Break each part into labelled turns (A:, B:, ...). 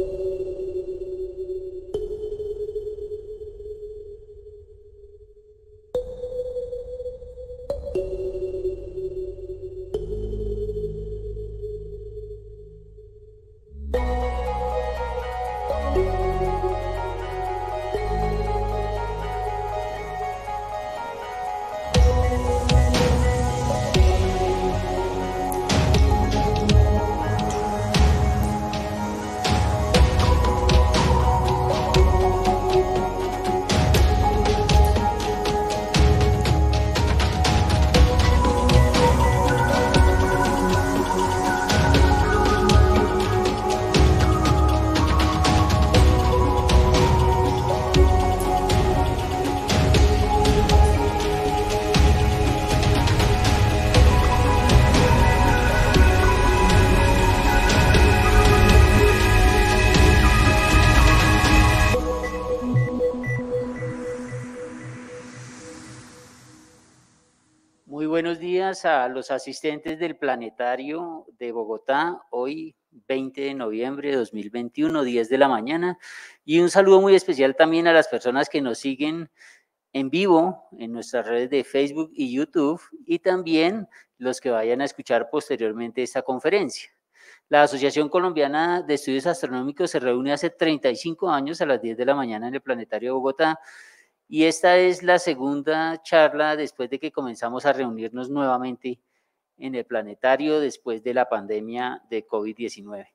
A: thank a los asistentes del Planetario de Bogotá, hoy 20 de noviembre de 2021, 10 de la mañana. Y un saludo muy especial también a las personas que nos siguen en vivo en nuestras redes de Facebook y YouTube y también los que vayan a escuchar posteriormente esta conferencia. La Asociación Colombiana de Estudios Astronómicos se reúne hace 35 años a las 10 de la mañana en el Planetario de Bogotá y esta es la segunda charla después de que comenzamos a reunirnos nuevamente en el planetario después de la pandemia de COVID-19.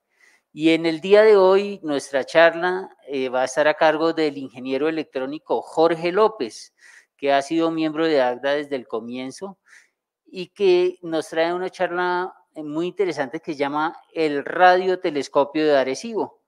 A: Y en el día de hoy nuestra charla eh, va a estar a cargo del ingeniero electrónico Jorge López, que ha sido miembro de AGDA desde el comienzo y que nos trae una charla eh, muy interesante que se llama El radiotelescopio de Arecibo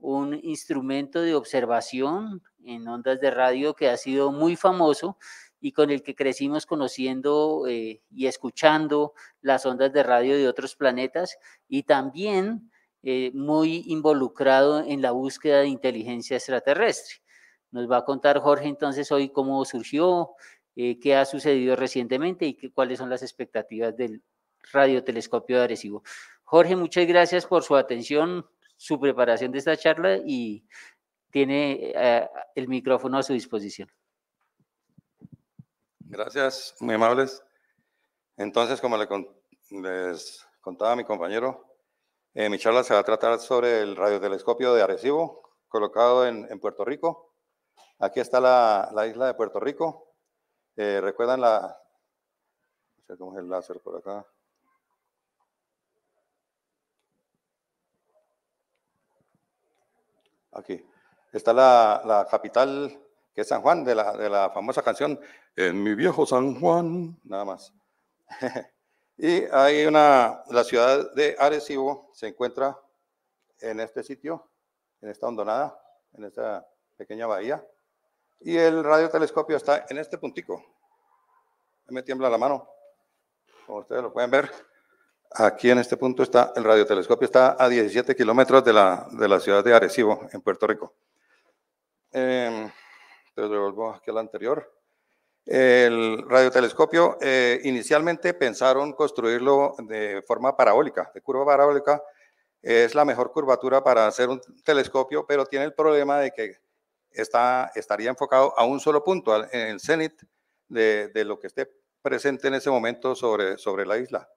A: un instrumento de observación en ondas de radio que ha sido muy famoso y con el que crecimos conociendo eh, y escuchando las ondas de radio de otros planetas y también eh, muy involucrado en la búsqueda de inteligencia extraterrestre. Nos va a contar Jorge entonces hoy cómo surgió, eh, qué ha sucedido recientemente y cuáles son las expectativas del radiotelescopio de Arecibo. Jorge, muchas gracias por su atención su preparación de esta charla y tiene eh, el micrófono a su disposición.
B: Gracias, muy amables. Entonces, como les contaba mi compañero, eh, mi charla se va a tratar sobre el radiotelescopio de Arecibo, colocado en, Puerto Rico. Aquí está la, isla de Puerto Rico. Eh, ¿Recuerdan la... No cómo el láser por acá. Aquí. Está la, capital, que es San Juan, de la, de la famosa canción En mi viejo San Juan, nada más. y hay una, la ciudad de Arecibo se encuentra en este sitio, en esta hondonada, en esta pequeña bahía. Y el radiotelescopio está en este puntico. me tiembla la mano, como ustedes lo pueden ver. Aquí en este punto está el radiotelescopio, está a 17 kilómetros de la, ciudad de Arecibo, en Puerto Rico. entonces, em, vuelvo aquí al anterior. El radiotelescopio, eh, inicialmente pensaron construirlo de forma parabólica, de curva parabólica. Es la mejor curvatura para hacer un telescopio, pero tiene el problema de que está, estaría enfocado a un solo punto, en el cenit de, de lo que esté presente en ese momento sobre, sobre la isla.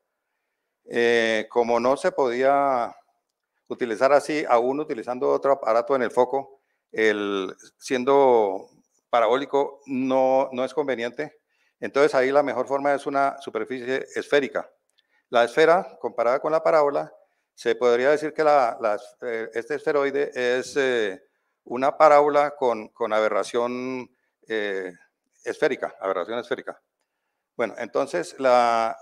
B: Eh, como no se podía utilizar así, aún utilizando otro aparato en el foco, el, siendo parabólico no, es conveniente. Entonces ahí la mejor forma es una superficie esférica. La esfera, comparada con la parábola, se podría decir que eh, este esferoide es eh, una parábola con, aberración esférica, aberración esférica. Bueno, entonces la,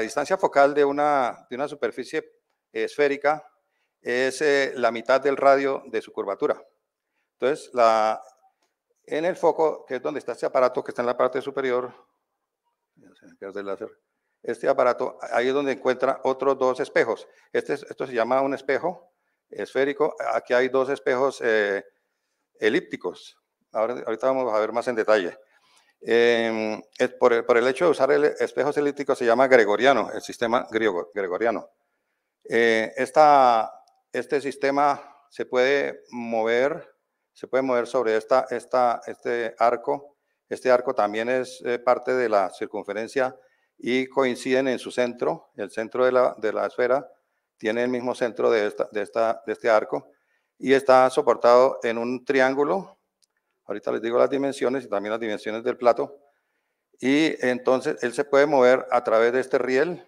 B: distancia focal de una, de una, superficie esférica es eh, la mitad del radio de su curvatura. Entonces, la, en el foco, que es donde está este aparato, que está en la parte superior, este aparato, ahí es donde encuentra otros dos espejos. Este, esto se llama un espejo esférico. Aquí hay dos espejos eh, elípticos. Ahora, ahorita vamos a ver más en detalle. Em, por, el, hecho de usar el espejo elípticos se llama gregoriano, el sistema gregoriano. Eh, este sistema se puede mover, se puede mover sobre esta, este arco. Este arco también es eh, parte de la circunferencia y coinciden en su centro, el centro de la, esfera tiene el mismo centro de, esta, de este arco y está soportado en un triángulo Ahorita les digo las dimensiones y también las dimensiones del plato. Y entonces él se puede mover a través de este riel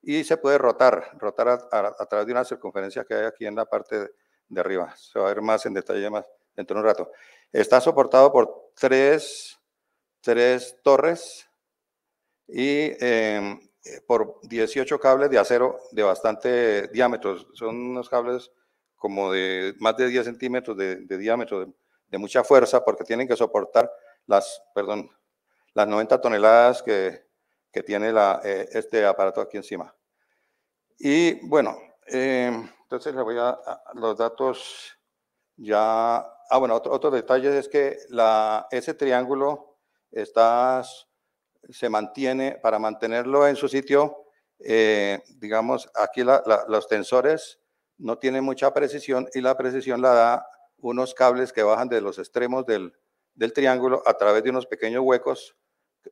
B: y se puede rotar, rotar a, través de una circunferencia que hay aquí en la parte de, arriba. Se va a ver más en detalle más dentro de un rato. Está soportado por tres, tres torres y em, eh, por 18 cables de acero de bastante diámetro. Son unos cables como de más de 10 centímetros de, de diámetro, de, de mucha fuerza porque tienen que soportar las, perdón, las 90 toneladas que, tiene eh, este aparato aquí encima. Y bueno, em, entonces le voy a, los datos ya... Ah, bueno, otro, detalle es que ese triángulo está, se mantiene, para mantenerlo en su sitio, eh, digamos, aquí los tensores no tienen mucha precisión y la precisión la da unos cables que bajan de los extremos del, del triángulo a través de unos pequeños huecos.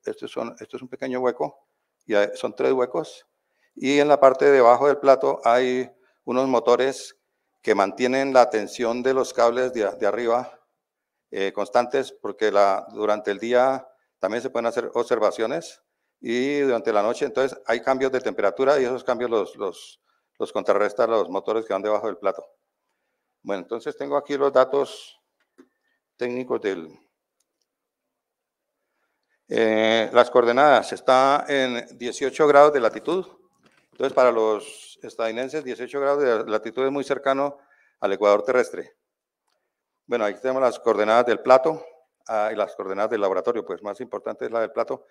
B: Estos son, esto es un pequeño hueco, y son tres huecos. Y en la parte de debajo del plato hay unos motores que mantienen la tensión de los cables de, arriba eh, constantes, porque la, durante el día también se pueden hacer observaciones y durante la noche, entonces hay cambios de temperatura y esos cambios los, los, los contrarrestan los motores que van debajo del plato. Bueno, entonces tengo aquí los datos técnicos del... Eh, las coordenadas, está en 18 grados de latitud, entonces para los estadounidenses 18 grados de latitud es muy cercano al ecuador terrestre. Bueno, aquí tenemos las coordenadas del plato ah, y las coordenadas del laboratorio, pues más importante es la del plato.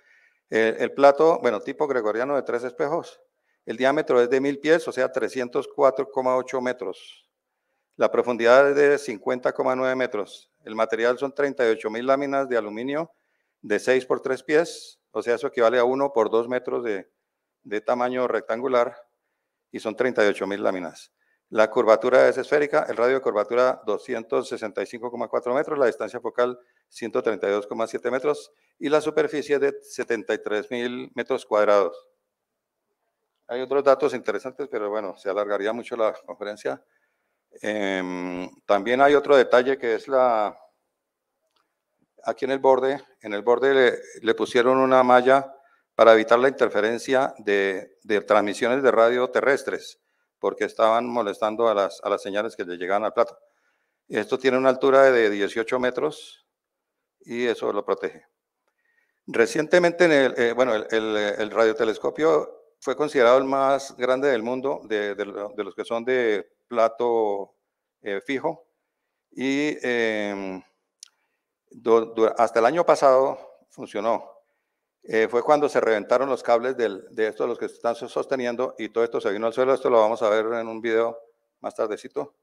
B: Eh, el plato, bueno, tipo gregoriano de tres espejos, el diámetro es de mil pies, o sea, 304,8 metros. La profundidad es de 50,9 metros. El material son 38 mil láminas de aluminio de 6 por 3 pies, o sea, eso equivale a 1 por 2 metros de, tamaño rectangular y son 38 mil láminas. La curvatura es esférica, el radio de curvatura 265,4 metros, la distancia focal 132,7 metros y la superficie de 73 mil metros cuadrados. Hay otros datos interesantes, pero bueno, se alargaría mucho la conferencia. Em, también hay otro detalle que es la, aquí en el borde, en el borde le, pusieron una malla para evitar la interferencia de, transmisiones de radio terrestres, porque estaban molestando a las, a las señales que le llegaban al plato. Esto tiene una altura de 18 metros y eso lo protege. Recientemente, el, eh, bueno, el, radiotelescopio fue considerado el más grande del mundo, de los que son de plato eh, fijo. Y em, hasta el año pasado funcionó. Eh, fue cuando se reventaron los cables de estos, los que están sosteniendo, y todo esto se vino al suelo. Esto lo vamos a ver en un video más tardecito.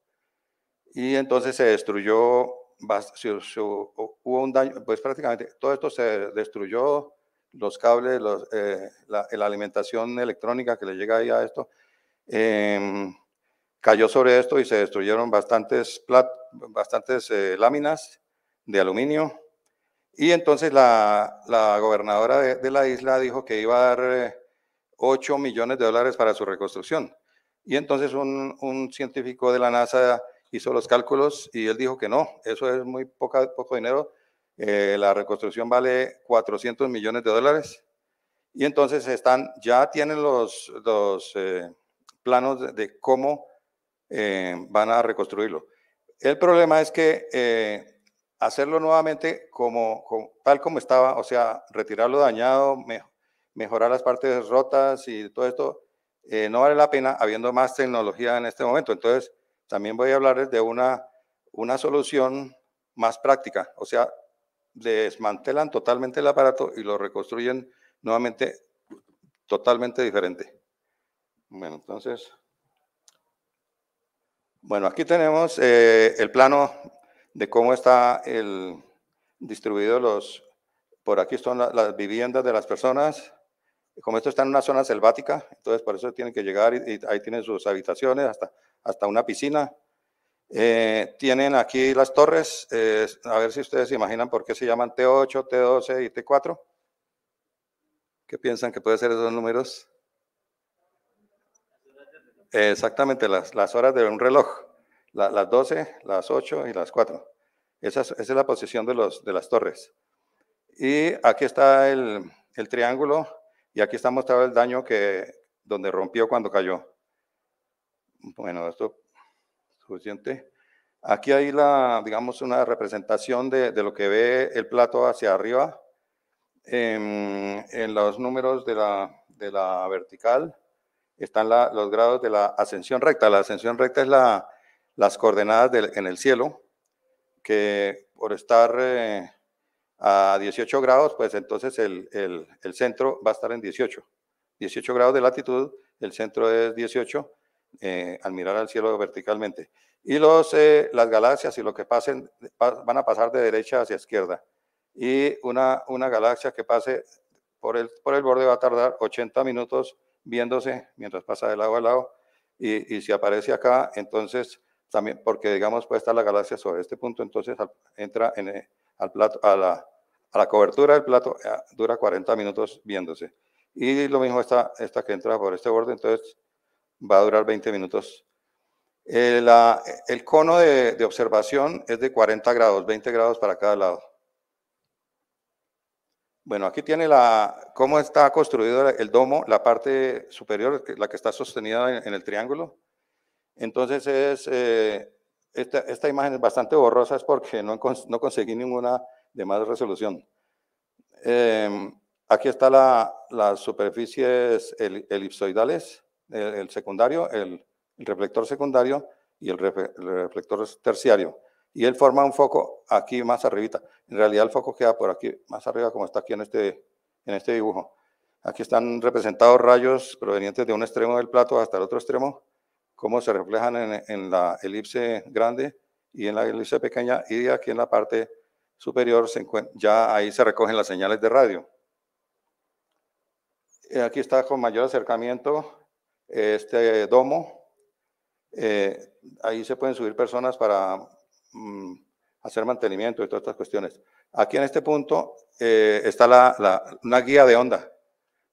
B: Y entonces se destruyó, hubo un daño, pues prácticamente todo esto se destruyó, los cables, eh, la, alimentación electrónica que le llega ahí a esto. Em, cayó sobre esto y se destruyeron bastantes, bastantes eh, láminas de aluminio. Y entonces la, la gobernadora de, la isla dijo que iba a dar 8 eh, millones de dólares para su reconstrucción. Y entonces un, un, científico de la NASA hizo los cálculos y él dijo que no, eso es muy poca, poco dinero. Eh, la reconstrucción vale 400 millones de dólares. Y entonces están, ya tienen los, los planos de cómo eh, van a reconstruirlo. El problema es que eh, hacerlo nuevamente como, tal como estaba, o sea, retirarlo dañado, mejorar las partes rotas y todo esto, eh, no vale la pena habiendo más tecnología en este momento. Entonces, también voy a hablarles de una, una solución más práctica, o sea, desmantelan totalmente el aparato y lo reconstruyen nuevamente totalmente diferente. Bueno, entonces... Bueno, aquí tenemos eh, el plano de cómo está el distribuido los... Por aquí están las viviendas de las personas. Como esto está en una zona selvática, entonces por eso tienen que llegar y, ahí tienen sus habitaciones, hasta, hasta una piscina. Eh, tienen aquí las torres, eh, a ver si ustedes se imaginan por qué se llaman T8, T12 y T4. ¿Qué piensan que puede ser esos números? exactamente, las, horas de un reloj, las 12, las 8 y las 4. Esa es, la posición de, de las torres. Y aquí está el, triángulo y aquí está mostrado el daño que donde rompió cuando cayó. Bueno, esto suficiente. Aquí hay la, digamos, una representación de, lo que ve el plato hacia arriba en, los números de la, de la vertical están los grados de la ascensión recta. La ascensión recta es las coordenadas en el cielo, que por estar eh, a 18 grados, pues entonces el, centro va a estar en 18. 18 grados de latitud, el centro es 18 eh, al mirar al cielo verticalmente. Y los, eh, las galaxias y lo que pasen van a pasar de derecha hacia izquierda. Y una, una galaxia que pase por el, por el borde va a tardar 80 minutos viéndose mientras pasa de lado a lado. Y, si aparece acá, entonces también, porque digamos puede estar la galaxia sobre este punto, entonces entra en, eh, al plato, a, la, a la cobertura del plato, eh, dura 40 minutos viéndose. Y lo mismo está esta que entra por este borde, entonces va a durar 20 minutos. El, eh, el cono de, de observación es de 40 grados, 20 grados para cada lado. Bueno, aquí tiene la, cómo está construido el domo, la parte superior, la que está sostenida en, el triángulo. Entonces, es, eh, esta, imagen es bastante borrosa, es porque no, conseguí ninguna de más resolución. Em, aquí está la, las superficies elipsoidales, el, secundario, el, reflector secundario y el, reflector terciario y él forma un foco aquí más arribita. En realidad el foco queda por aquí, más arriba como está aquí en este, en este dibujo. Aquí están representados rayos provenientes de un extremo del plato hasta el otro extremo, como se reflejan en, la elipse grande y en la elipse pequeña, y aquí en la parte superior se ya ahí se recogen las señales de radio. Eh, aquí está con mayor acercamiento eh, este domo. Eh, ahí se pueden subir personas para Mm, hacer mantenimiento y todas estas cuestiones. Aquí en este punto eh, está la, una guía de onda.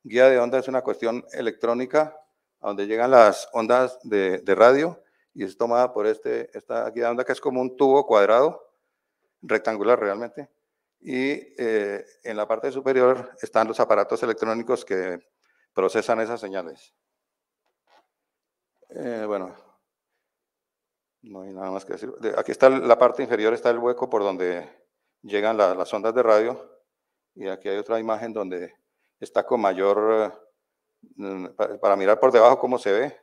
B: Guía de onda es una cuestión electrónica a donde llegan las ondas de, radio y es tomada por este, esta guía de onda que es como un tubo cuadrado, rectangular realmente, y eh, en la parte superior están los aparatos electrónicos que procesan esas señales. Eh, bueno, no hay nada más que decir. aquí está la parte inferior, está el hueco por donde llegan las ondas de radio. Y aquí hay otra imagen donde está con mayor, eh, para, mirar por debajo cómo se ve.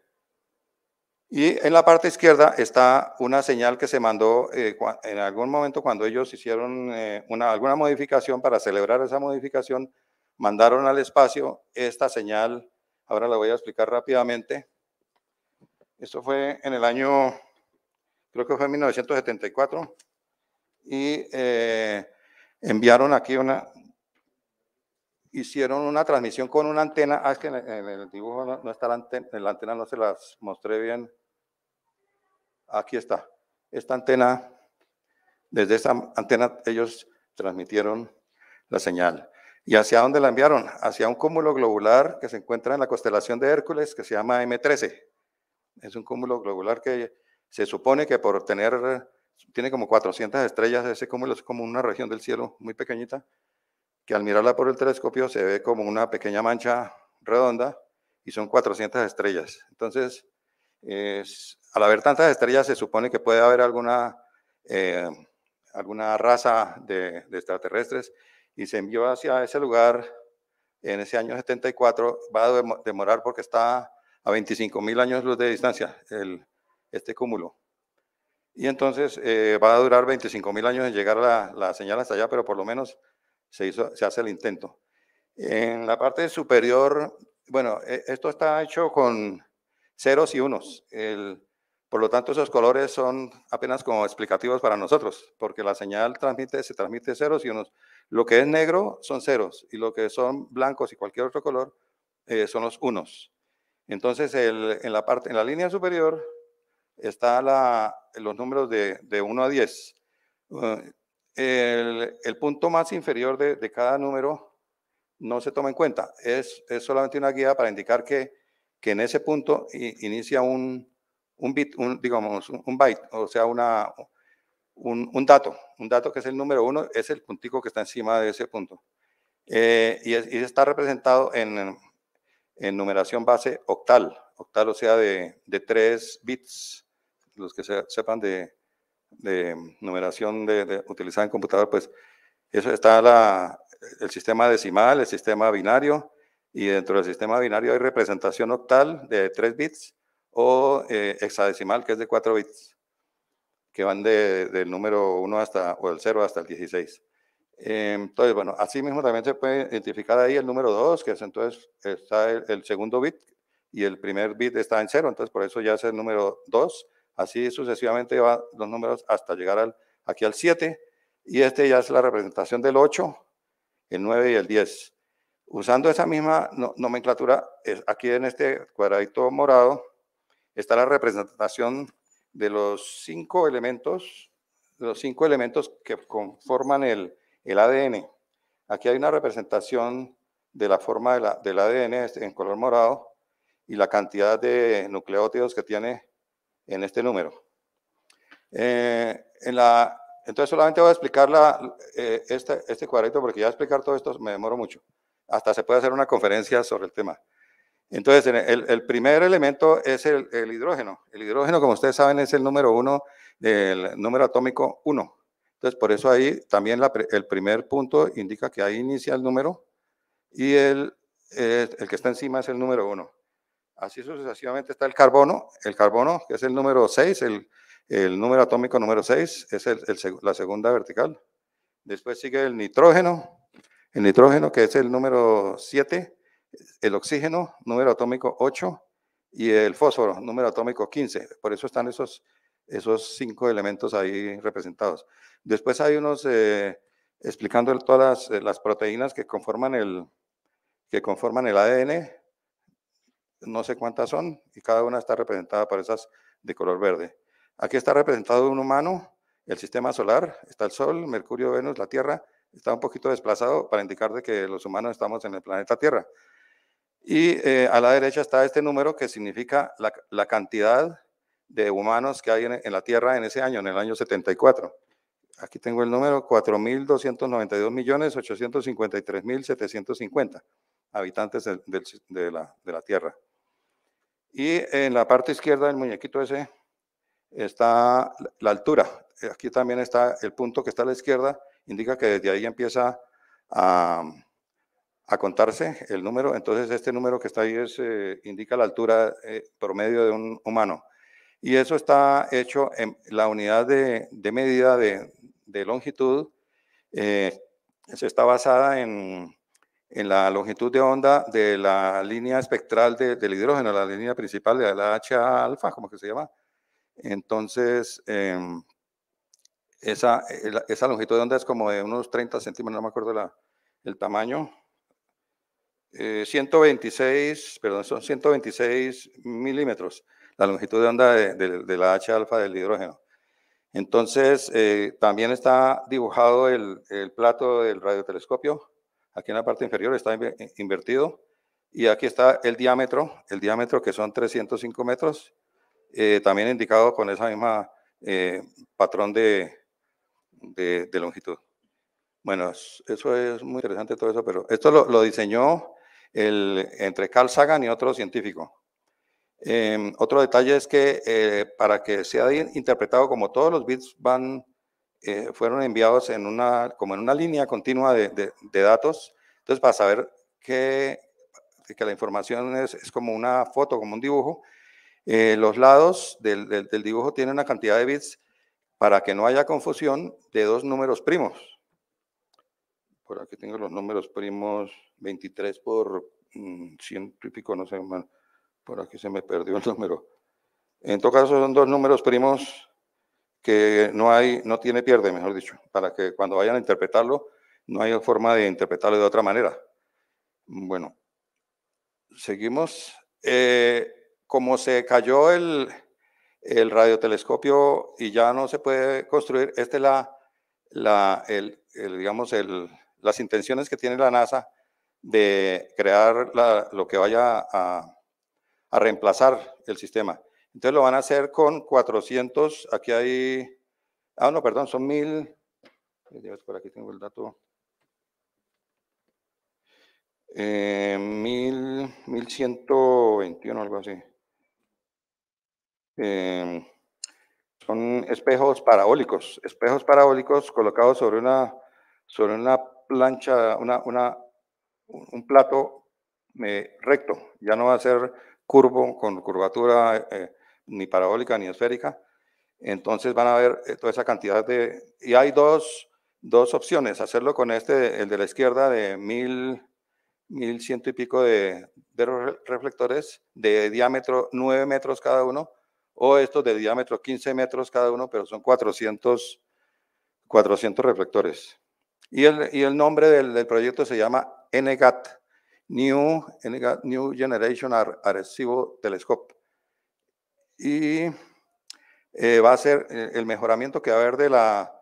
B: Y en la parte izquierda está una señal que se mandó eh, en algún momento cuando ellos hicieron eh, alguna modificación para celebrar esa modificación, mandaron al espacio esta señal. Ahora la voy a explicar rápidamente. Esto fue en el año creo que fue en 1974, y eh, enviaron aquí una, hicieron una transmisión con una antena, ah, es que en el dibujo no, está la antena, en la antena no se las mostré bien, aquí está, esta antena, desde esta antena ellos transmitieron la señal. ¿Y hacia dónde la enviaron? Hacia un cúmulo globular que se encuentra en la constelación de Hércules, que se llama M13. Es un cúmulo globular que se supone que por tener, tiene como 400 estrellas, ese como es como una región del cielo muy pequeñita, que al mirarla por el telescopio se ve como una pequeña mancha redonda y son 400 estrellas. Entonces, al haber tantas estrellas, se supone que puede haber alguna, eh, alguna raza de, extraterrestres y se envió hacia ese lugar en ese año 74. Va a demorar porque está a 25.000 mil años luz de distancia. El, este cúmulo. Y entonces eh, va a durar 25.000 años en llegar la, la, señal hasta allá, pero por lo menos se, hizo, se hace el intento. En la parte superior, bueno, e, esto está hecho con ceros y unos. El, por lo tanto, esos colores son apenas como explicativos para nosotros, porque la señal transmite, se transmite ceros y unos. Lo que es negro son ceros y lo que son blancos y cualquier otro color eh, son los unos. Entonces, en, la parte, en la línea superior está la, los números de, de 1 a 10. Ah, el, punto más inferior de, cada número no se toma en cuenta. Es, solamente una guía para indicar que, que en ese punto inicia un, bit, digamos, un byte, o sea, una, un, dato. Un dato que es el número 1 es el puntico que está encima de ese punto. Eh, y, está representado en, numeración base octal, octal, o sea, de, de 3 bits los que sepan de, numeración de, de, utilizada en computador, pues eso está el sistema decimal, el sistema binario, y dentro del sistema binario hay representación octal de 3 bits o eh, hexadecimal, que es de 4 bits, que van del número 1 hasta, o del 0 hasta el 16. Eh, entonces, bueno, así mismo también se puede identificar ahí el número 2, que es entonces está el, el segundo bit, y el primer bit está en 0, entonces por eso ya es el número 2, Así sucesivamente van los números hasta llegar al, aquí al 7. Y este ya es la representación del 8, el 9 y el 10. Usando esa misma nomenclatura, aquí en este cuadradito morado está la representación de los cinco elementos, los cinco elementos que conforman el, el ADN. Aquí hay una representación de la forma la, del ADN este, en color morado y la cantidad de nucleótidos que tiene en este número. Eh, en la, entonces solamente voy a explicar eh, este, este, cuadrito porque ya explicar todo esto me demoro mucho. Hasta se puede hacer una conferencia sobre el tema. Entonces, el, primer elemento es el, hidrógeno. El hidrógeno, como ustedes saben, es el número uno del número atómico 1. Entonces, por eso ahí también la, el primer punto indica que ahí inicia el número y el, eh, el que está encima es el número 1. Así sucesivamente está el carbono, el carbono que es el número 6, el, número atómico número 6, es la segunda vertical. Después sigue el nitrógeno, el nitrógeno que es el número 7, el oxígeno, número atómico 8, y el fósforo, número atómico 15. Por eso están esos, esos cinco elementos ahí representados. Después hay unos eh, explicando todas eh, las, proteínas que conforman, el, que conforman el ADN, no sé cuántas son, y cada una está representada por esas de color verde. Aquí está representado un humano, el sistema solar, está el Sol, Mercurio, Venus, la Tierra, está un poquito desplazado para indicar de que los humanos estamos en el planeta Tierra. Y eh, a la derecha está este número que significa la, cantidad de humanos que hay en, la Tierra en ese año, en el año 74. Aquí tengo el número 4.292.853.750 habitantes de la Tierra. Y en la parte izquierda del muñequito ese está la altura. Aquí también está el punto que está a la izquierda, indica que desde ahí empieza a, contarse el número. Entonces este número que está ahí es, eh, indica la altura eh, promedio de un humano. Y eso está hecho en la unidad de, medida de, longitud. Eh, se está basada en, en la longitud de onda de la línea espectral del hidrógeno, la línea principal de la H alfa, como que se llama. Entonces, em, esa, esa, longitud de onda es como de unos 30 centímetros, no me acuerdo el tamaño. 126, eh, perdón, son 126 milímetros la longitud de onda de, la H alfa del hidrógeno. Entonces, eh, también está dibujado el plato del radiotelescopio Aquí en la parte inferior está eh, invertido. Y aquí está el diámetro, el diámetro que son 305 metros, eh, también indicado con esa misma eh, patrón de, longitud. Bueno, eso es muy interesante todo eso, pero esto lo, diseñó el, entre Carl Sagan y otro científico. Em, otro detalle es que para que sea interpretado como todos los bits van eh, fueron enviados en una, como en una línea continua de, datos. Entonces, para saber que, que la información es, como una foto, como un dibujo, eh, los lados del, dibujo tienen una cantidad de bits para que no haya confusión de dos números primos. Por aquí tengo los números primos 23 por 100 mm, y pico, no sé, por aquí se me perdió el número. En todo caso, son dos números primos que no, hay, no tiene pierde, mejor dicho, para que cuando vayan a interpretarlo, no haya forma de interpretarlo de otra manera. Bueno, seguimos. Eh, como se cayó el, radiotelescopio y ya no se puede construir, esta es la, la el, digamos, las intenciones que tiene la NASA de crear lo que vaya a reemplazar el sistema. Entonces lo van a hacer con 400, aquí hay, ah, no, perdón, son 1000, eh, por aquí tengo el dato, eh, mil 1000, 1121, algo así. Em, son espejos parabólicos, espejos parabólicos colocados sobre una, sobre una plancha, una, un plato eh, recto, ya no va a ser curvo, con curvatura, ni parabólica ni esférica. Entonces van a ver eh, toda esa cantidad de... Y hay dos, opciones, hacerlo con este, el de la izquierda de mil, mil ciento y pico de, reflectores de diámetro 9 metros cada uno, o estos de diámetro 15 metros cada uno, pero son 400, 400 reflectores. Y el, y el nombre del, proyecto se llama NGAT, New, New Generation Ar Arecibo Telescope y eh, va a ser eh, el mejoramiento que va a haber de la,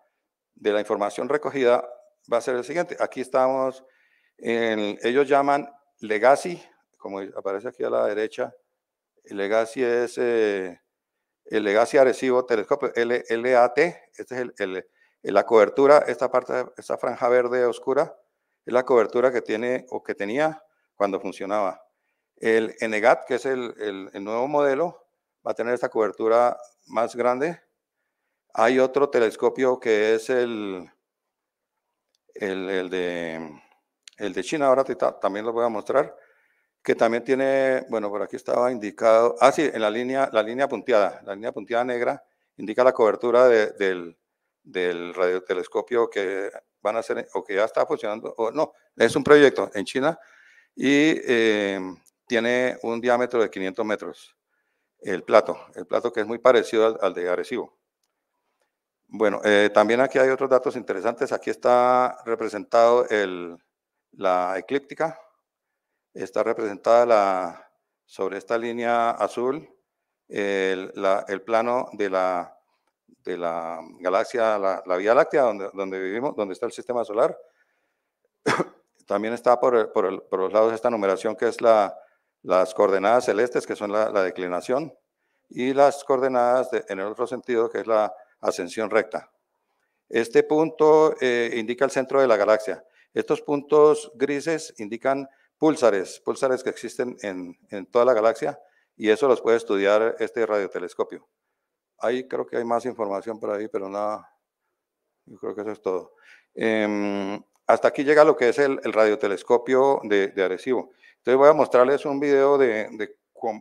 B: de la información recogida va a ser el siguiente. Aquí estamos, en, ellos llaman legacy, como aparece aquí a la derecha, legacy es eh, el legacy Arecibo Telescopio, LAT, Esta es el, la cobertura, esta parte, esta franja verde oscura, es la cobertura que tiene o que tenía cuando funcionaba. El ENEGAT, que es el, el nuevo modelo, va a tener esta cobertura más grande. Hay otro telescopio que es el, el, de, el de China, ahora también lo voy a mostrar, que también tiene, bueno, por aquí estaba indicado, ah, sí, en la línea, la línea punteada, la línea punteada negra indica la cobertura del, del radiotelescopio que van a hacer, o que ya está funcionando, o no, es un proyecto en China y eh, tiene un diámetro de 500 metros el plato, el plato que es muy parecido al, de Arecibo. Bueno, eh, también aquí hay otros datos interesantes. Aquí está representado el, la eclíptica, está representada la, sobre esta línea azul el, el plano de la, de la galaxia, la, la, Vía Láctea, donde, vivimos, donde está el sistema solar. también está por, por los lados esta numeración que es la, las coordenadas celestes, que son la, declinación, y las coordenadas en el otro sentido, que es la ascensión recta. Este punto eh, indica el centro de la galaxia. Estos puntos grises indican púlsares, púlsares que existen en, en, toda la galaxia, y eso los puede estudiar este radiotelescopio. Ahí creo que hay más información por ahí, pero nada, yo creo que eso es todo. Eh, hasta aquí llega lo que es el, radiotelescopio de, de, Entonces voy a mostrarles un video de,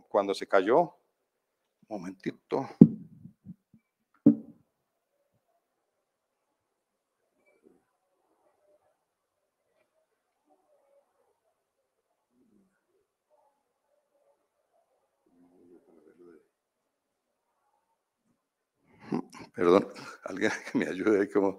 B: cuando se cayó. Un momentito.
A: Perdón,
B: alguien que me ayude como...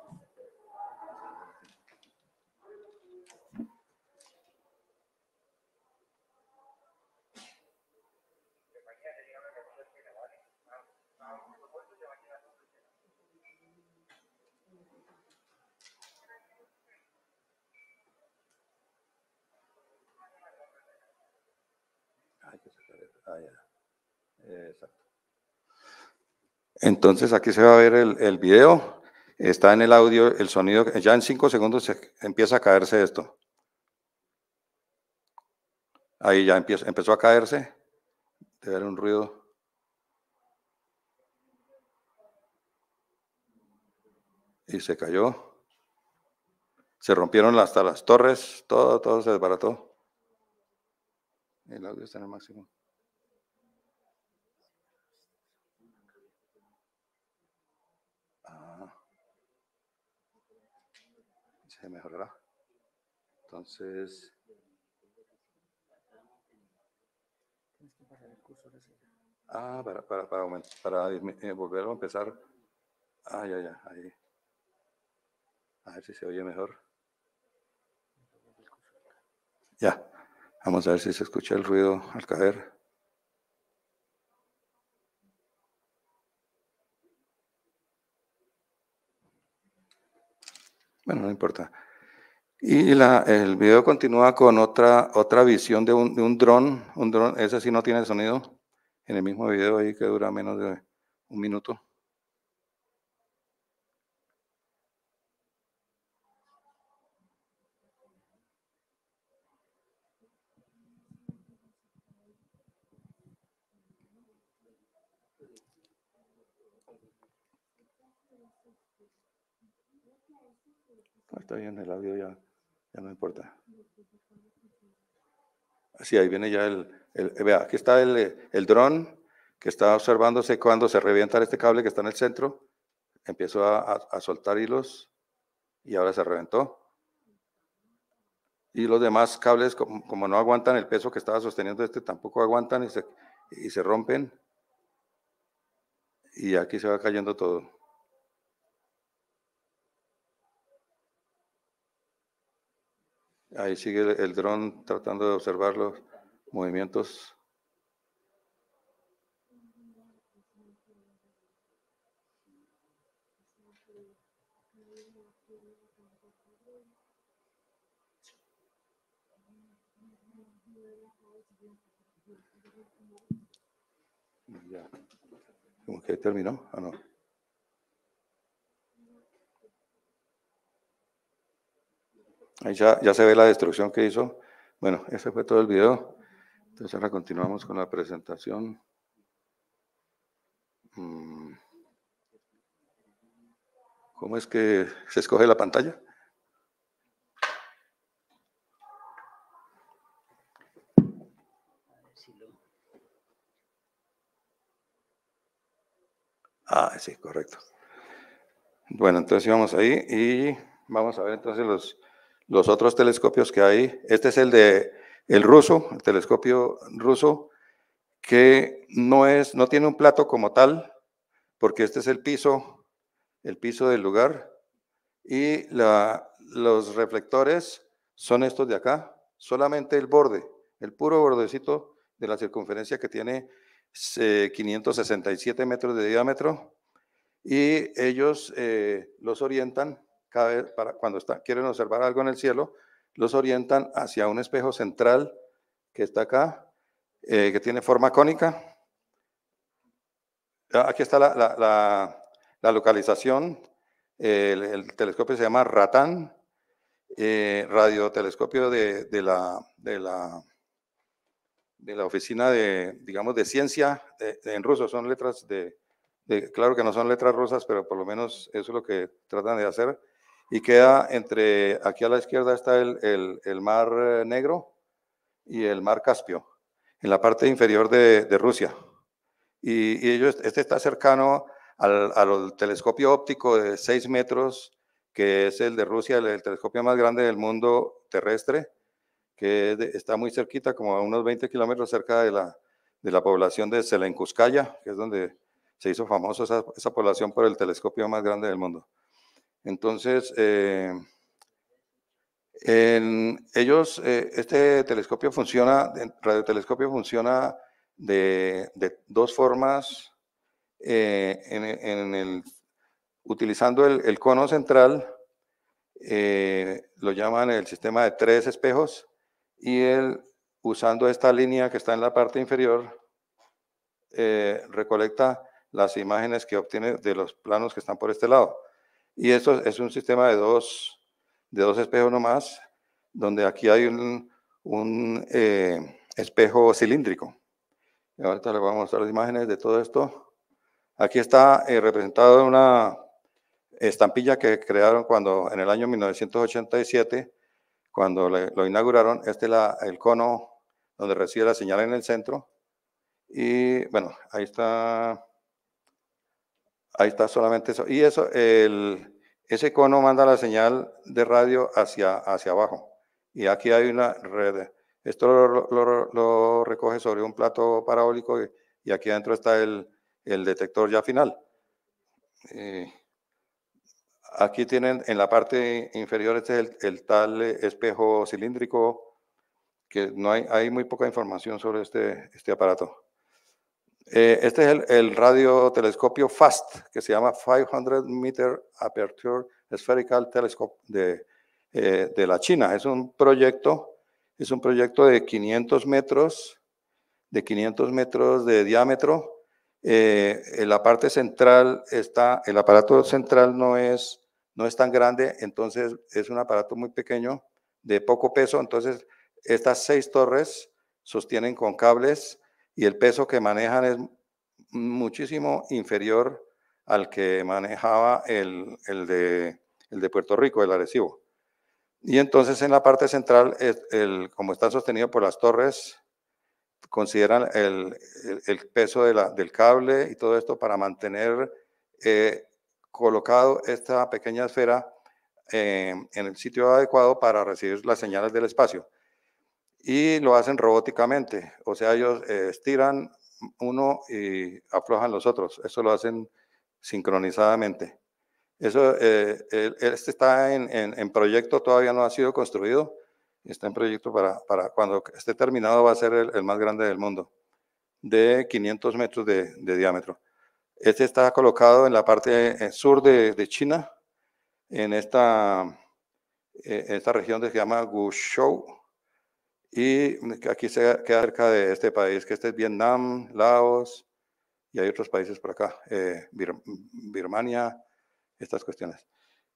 B: Ah, Entonces aquí se va a ver el, video, está en el audio, el sonido, ya en cinco segundos empieza a caerse esto. Ahí ya empieza, empezó a caerse, debe haber un ruido. y se cayó. Se rompieron hasta las torres, todo, todo se desbarató. El audio está en el máximo. se mejorará. Entonces...
A: Tienes que el curso
B: Ah, para, para, para, aumentar, para eh, volver a empezar. Ah, ya, ya, ahí. A ver si se oye mejor. Ya, vamos a ver si se escucha el ruido al caer. no importa. Y la, el video continúa con otra, otra visión de un, de un dron. Un ese sí no tiene sonido. En el mismo video ahí que dura menos de un minuto. ahí viene ya el, eh, vea, aquí está eh, el, dron que está observándose cuando se revienta este cable que está en el centro. Empiezo a, soltar hilos y ahora se reventó. Y los demás cables, como, no aguantan el peso que estaba sosteniendo este, tampoco aguantan y se, y se rompen. Y aquí se va cayendo todo. Ahí sigue el, dron tratando de observar los movimientos. que terminó, no. Ahí ya, se ve la destrucción que hizo. Bueno, ese fue todo el video. Entonces ahora continuamos con la presentación. Mm. ¿Cómo es que se escoge la pantalla? Ah, sí, correcto. Bueno, entonces íbamos ahí y vamos a ver entonces los, los otros telescopios que hay. Este es el de el ruso, el telescopio ruso, que no es, no tiene un plato como tal, porque este es el piso, el piso del lugar, y los reflectores son estos de acá, solamente el borde, el puro bordecito de la circunferencia que tiene 567 eh, metros de diámetro, y ellos eh, los orientan cada vez para, cuando quieren observar algo en el cielo, los orientan hacia un espejo central que está acá, eh, que tiene forma cónica. Ah, aquí está la, localización. El, telescopio se llama RATAN, eh, radiotelescopio de, la, de, la, de la oficina de, digamos, de ciencia en ruso. Son letras de, claro que no son letras rusas, pero por lo menos eso es lo que tratan de hacer y queda entre, aquí a la izquierda está el, mar eh, Negro y el mar Caspio, en la parte inferior de, Rusia. Y, y, este está cercano al, telescopio óptico de 6 metros, que es el de Rusia, el, telescopio más grande del mundo terrestre, que está muy cerquita, como a unos 20 kilómetros cerca de la, de la población de Selenkuskaya, que es donde se hizo famosa esa población por el telescopio más grande del mundo. Entonces, eh, ellos, eh, este telescopio funciona, el radiotelescopio funciona de, dos formas, eh, utilizando el, cono central, lo llaman el sistema de tres espejos, y él, usando esta línea que está en la parte inferior, recolecta las imágenes que obtiene de los planos que están por este lado. Y esto es un sistema de dos, de dos espejos nomás, donde aquí hay un, un eh, espejo cilíndrico. Y ahorita les voy a mostrar las imágenes de todo esto. Aquí está eh, representado representada una estampilla que crearon cuando en el año 1987, cuando lo inauguraron. Este es el cono donde recibe la señal en el centro. Y bueno, ahí está Ahí está solamente eso. Y eso, el, ese cono manda la señal de radio hacia, hacia abajo. Y aquí hay una red. Esto lo, recoge sobre un plato parabólico y, aquí adentro está el, el detector ya final. aquí tienen en la parte inferior, este es el, el tal espejo cilíndrico, que no hay, hay muy poca información sobre este, este aparato. Eh, este es el, radio radiotelescopio FAST, que se llama 500 Meter Aperture Spherical Telescope de, eh, de la China. Es un proyecto, es un proyecto de 500 metros, de 500 metros de diámetro. Eh, en la parte central está, el aparato central no es, no es tan grande, entonces es un aparato muy pequeño, de poco peso, entonces estas seis torres sostienen con cables y el peso que manejan es muchísimo inferior al que manejaba el, el, de, Puerto Rico, el Arecibo. Y entonces en la parte central, como está sostenido por las torres, consideran el, peso del cable y todo esto para mantener eh, colocado esta pequeña esfera eh, en el sitio adecuado para recibir las señales del espacio y lo hacen robóticamente. O sea, ellos eh, estiran uno y aflojan los otros. Eso lo hacen sincronizadamente. Eso, eh, este está en, en, proyecto, todavía no ha sido construido. Está en proyecto para, para cuando esté terminado va a ser el, más grande del mundo, de 500 metros de, de diámetro. Este está colocado en la parte eh, sur de, de China, en esta, esta región que se llama Guzhou. Y aquí se queda cerca de este país, que este es Vietnam, Laos, y hay otros países por acá, eh, Birmania, estas cuestiones.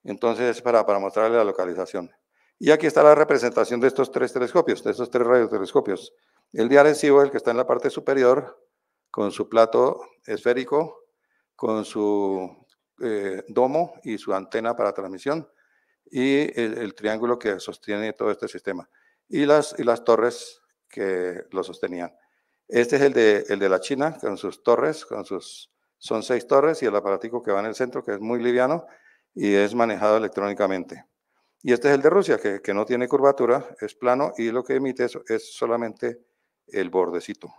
B: Entonces, para, para mostrarle la localización. Y aquí está la representación de estos tres telescopios, de estos tres radiotelescopios. El de Arecibo, el que está en la parte superior, con su plato esférico, con su eh, domo y su antena para transmisión, y el triángulo que sostiene todo este sistema y las, y las torres que lo sostenían. Este es el de, el de la China, con sus torres, con sus, son seis torres y el aparatico que va en el centro, que es muy liviano y es manejado electrónicamente. Y este es el de Rusia, que, no tiene curvatura, es plano y lo que emite es, solamente el bordecito.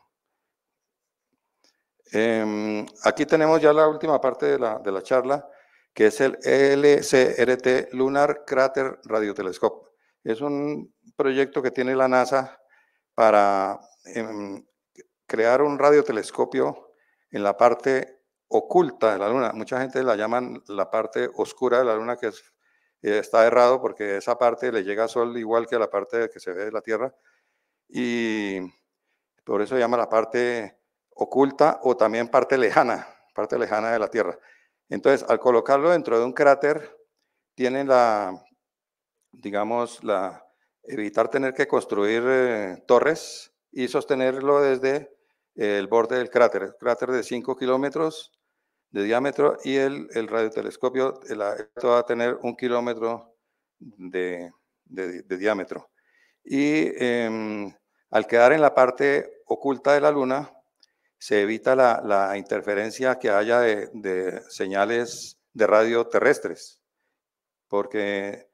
B: Em, aquí tenemos ya la última parte de la, de la charla, que es el LCRT Lunar Crater Radiotelescope. Es un proyecto que tiene la NASA para em, crear un radiotelescopio en la parte oculta de la Luna. Mucha gente la llaman la parte oscura de la Luna, que eh, está errado porque esa parte le llega al Sol igual que la parte que se ve de la Tierra. Y por eso se llama la parte oculta o también parte lejana, parte lejana de la Tierra. Entonces, al colocarlo dentro de un cráter, tiene la digamos, la, evitar tener que construir eh, torres y sostenerlo desde el borde del cráter, el cráter de 5 kilómetros de diámetro y el, el radiotelescopio esto va a tener un kilómetro de, de, diámetro. Y em, al quedar en la parte oculta de la Luna, se evita la, la interferencia que haya de, de, señales de radio terrestres, porque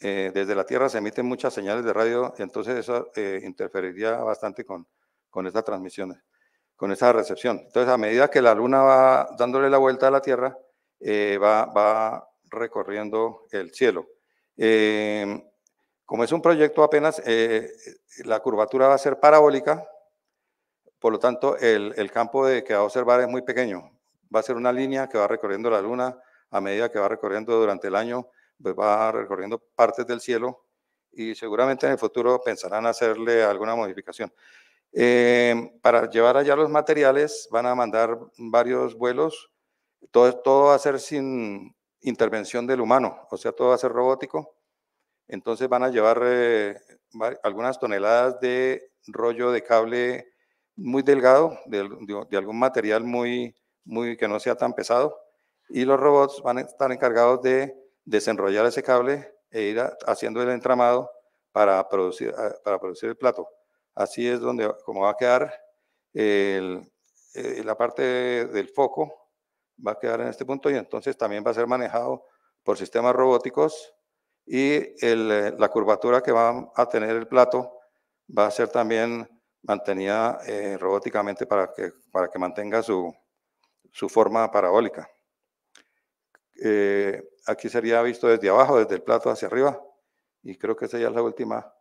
B: eh, desde la Tierra se emiten muchas señales de radio, entonces eso eh, interferiría bastante con, estas transmisiones, con esa recepción. Entonces, a medida que la Luna va dándole la vuelta a la Tierra, eh, va, recorriendo el cielo. como es un proyecto apenas, la curvatura va a ser parabólica, por lo tanto, el, el campo de que va a observar es muy pequeño. Va a ser una línea que va recorriendo la Luna a medida que va recorriendo durante el año pues, va recorriendo partes del cielo y seguramente en el futuro pensarán hacerle alguna modificación. Eh, para llevar allá los materiales van a mandar varios vuelos, todo, todo va a ser sin intervención del humano, o sea, todo va a ser robótico. Entonces van a llevar eh, algunas toneladas de rollo de cable muy delgado, de, de, de, algún material muy, muy que no sea tan pesado, y los robots van a estar encargados de desenrollar ese cable e ir haciendo el entramado para producir, ah, para producir el plato. Así es donde, como va a quedar eh, la parte del foco, va a quedar en este punto y entonces también va a ser manejado por sistemas robóticos y eh, la curvatura que va a tener el plato va a ser también mantenida eh, robóticamente para que, para que mantenga su forma parabólica. Eh, aquí sería visto desde abajo, desde el plato hacia arriba. Y creo que esa ya es la última.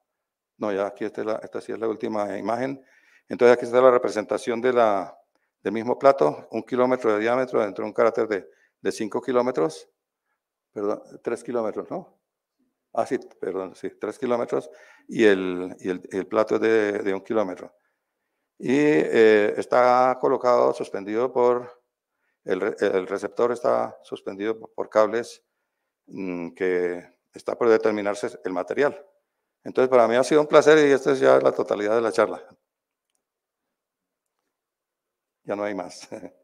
B: No, ya aquí esta, la, esta sí es la última imagen. Entonces aquí está la representación del mismo plato, un kilómetro de diámetro dentro de un carácter de, 5 kilómetros. Perdón, 3 kilómetros, ¿no? Ah, sí, perdón, sí, 3 kilómetros. Y el, plato es de, un kilómetro. Y eh, está colocado, suspendido por el, receptor está suspendido por cables mm, que está por determinarse el material. Entonces, para mí ha sido un placer y esta es ya la totalidad de la charla. Ya no hay más.